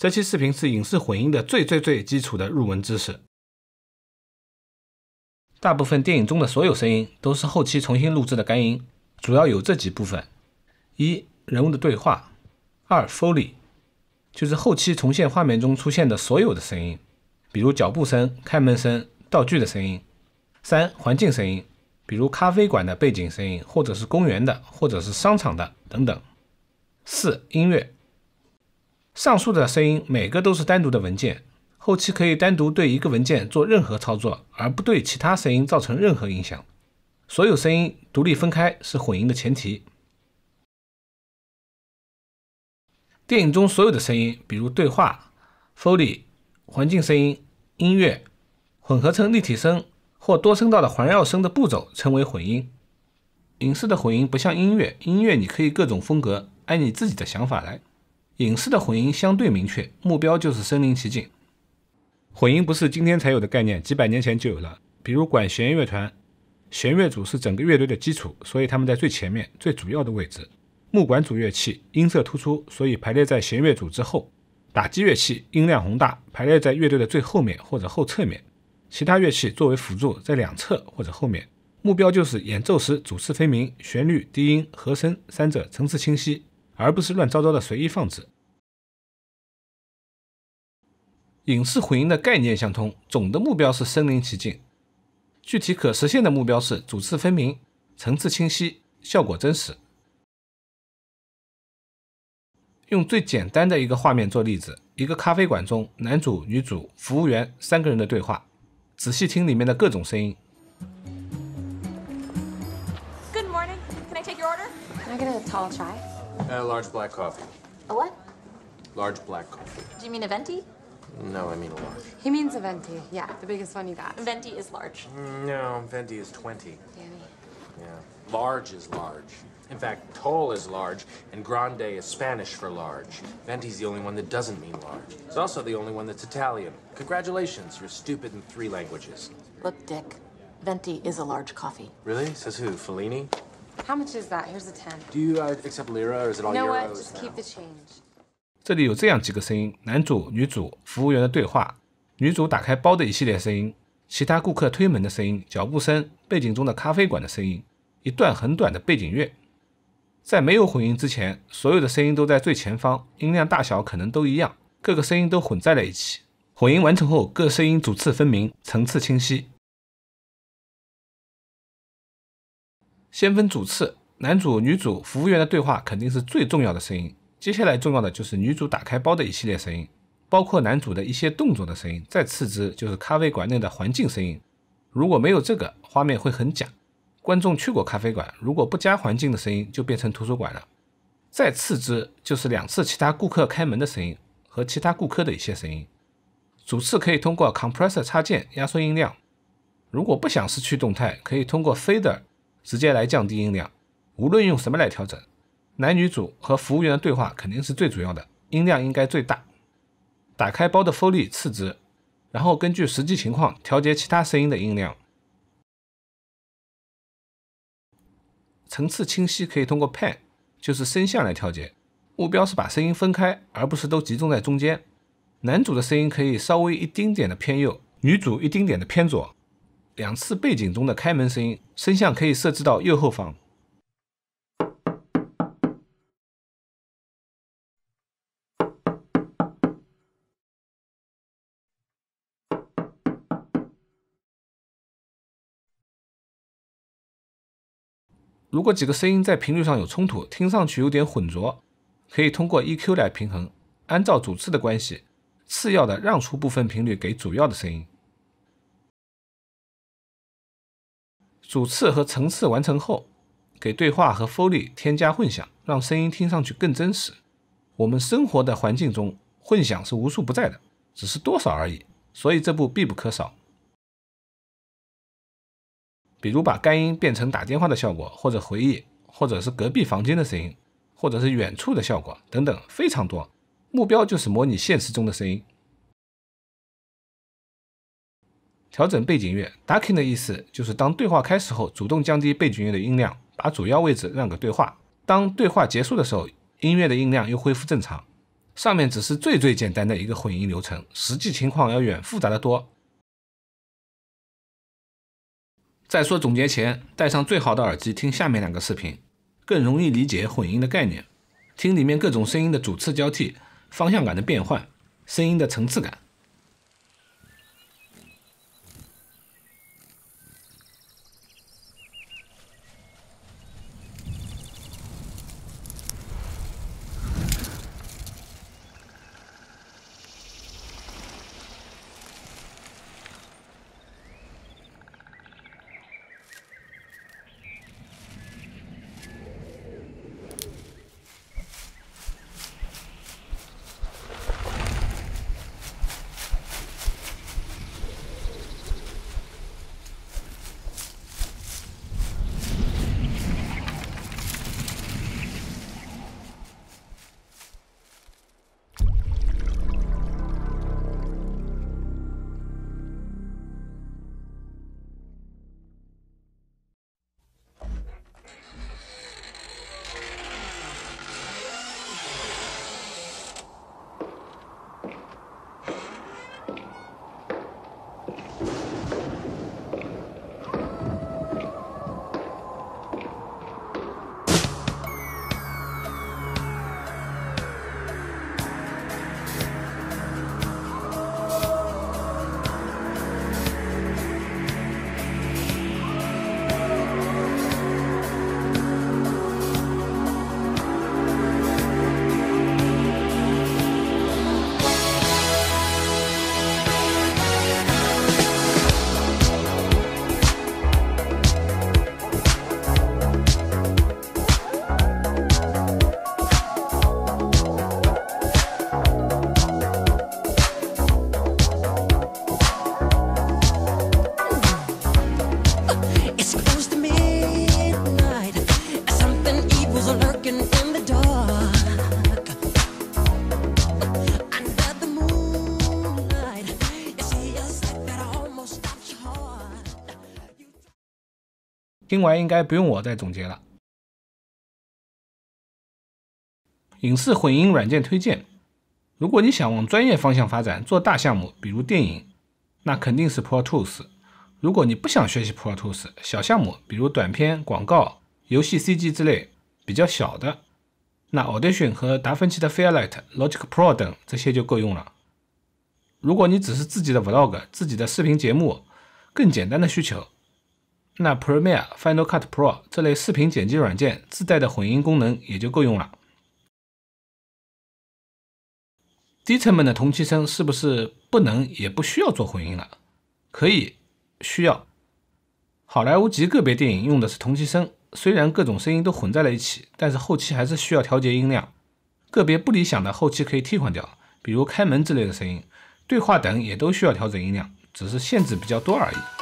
这期视频是影视混音的最最最基础的入门知识。大部分电影中的所有声音都是后期重新录制的干音，主要有这几部分：一、人物的对话；二、Foley，就是后期重现画面中出现的所有的声音，比如脚步声、开门声、道具的声音；三、环境声音，比如咖啡馆的背景声音，或者是公园的，或者是商场的等等；四、音乐。上述的声音每个都是单独的文件，后期可以单独对一个文件做任何操作，而不对其他声音造成任何影响。所有声音独立分开是混音的前提。电影中所有的声音，比如对话、Foley、环境声音、音乐，混合成立体声或多声道的环绕声的步骤称为混音。影视的混音不像音乐，音乐你可以各种风格，按你自己的想法来。影视的混音相对明确，目标就是身临其境。混音不是今天才有的概念，几百年前就有了。比如管弦乐团，弦乐组是整个乐队的基础，所以他们在最前面、最主要的位置。木管组乐器音色突出，所以排列在弦乐组之后。打击乐器音量宏大，排列在乐队的最后面或者后侧面。其他乐器作为辅助，在两侧或者后面。目标就是演奏时主次分明，旋律、低音、和声三者层次清晰。而不是乱糟糟的随意放置。影视混音的概念相通，总的目标是身临其境，具体可实现的目标是主次分明、层次清晰、效果真实。用最简单的一个画面做例子：一个咖啡馆中，男主、女主、服务员三个人的对话。仔细听里面的各种声音。Good morning. get your order? Can Can I I take a tall A uh, large black coffee. A what? Large black coffee. Do you mean a venti? No, I mean a large. He means a venti. Yeah, the biggest one you got. Venti is large. Mm, no, venti is 20. Danny. Yeah. Large is large. In fact, tall is large, and grande is Spanish for large. Venti's the only one that doesn't mean large. It's also the only one that's Italian. Congratulations, you're stupid in three languages. Look, Dick, Venti is a large coffee. Really? Says who? Fellini? How much is that? Here's a ten. Do you、uh, accept lira is it o s No, what? Just keep the change. 这里有这样几个声音：男主、女主、服务员的对话、女主打开包的一系列声音、其他顾客推门的声音、脚步声、背景中的咖啡馆的声音、一段很短的背景乐。在没有混音之前，所有的声音都在最前方，音量大小可能都一样，各个声音都混在了一起。混音完成后，各声音主次分明，层次清晰。先分主次，男主、女主、服务员的对话肯定是最重要的声音。接下来重要的就是女主打开包的一系列声音，包括男主的一些动作的声音。再次之就是咖啡馆内的环境声音。如果没有这个，画面会很假。观众去过咖啡馆，如果不加环境的声音，就变成图书馆了。再次之就是两次其他顾客开门的声音和其他顾客的一些声音。主次可以通过 compressor 插件压缩音量。如果不想失去动态，可以通过 fader。直接来降低音量，无论用什么来调整，男女主和服务员的对话肯定是最主要的，音量应该最大。打开包的 Foley 次值，然后根据实际情况调节其他声音的音量。层次清晰可以通过 Pan，就是声像来调节，目标是把声音分开，而不是都集中在中间。男主的声音可以稍微一丁点的偏右，女主一丁点的偏左。两次背景中的开门声音，声像可以设置到右后方。如果几个声音在频率上有冲突，听上去有点混浊，可以通过 EQ 来平衡，按照主次的关系，次要的让出部分频率给主要的声音。主次和层次完成后，给对话和 Foley 添加混响，让声音听上去更真实。我们生活的环境中，混响是无处不在的，只是多少而已，所以这步必不可少。比如把干音变成打电话的效果，或者回忆，或者是隔壁房间的声音，或者是远处的效果等等，非常多。目标就是模拟现实中的声音。调整背景乐，ducking 的意思就是当对话开始后，主动降低背景乐的音量，把主要位置让给对话。当对话结束的时候，音乐的音量又恢复正常。上面只是最最简单的一个混音流程，实际情况要远复杂的多。再说总结前，戴上最好的耳机听下面两个视频，更容易理解混音的概念，听里面各种声音的主次交替、方向感的变换、声音的层次感。听完应该不用我再总结了。影视混音软件推荐：如果你想往专业方向发展，做大项目，比如电影，那肯定是 Pro Tools；如果你不想学习 Pro Tools，小项目，比如短片、广告、游戏 CG 之类比较小的，那 Audition 和达芬奇的 Fairlight、Logic Pro 等这些就够用了。如果你只是自己的 Vlog、自己的视频节目，更简单的需求。那 Premiere、Final Cut Pro 这类视频剪辑软件自带的混音功能也就够用了。低成本的同期声是不是不能也不需要做混音了？可以，需要。好莱坞极个别电影用的是同期声，虽然各种声音都混在了一起，但是后期还是需要调节音量。个别不理想的后期可以替换掉，比如开门之类的声音、对话等也都需要调整音量，只是限制比较多而已。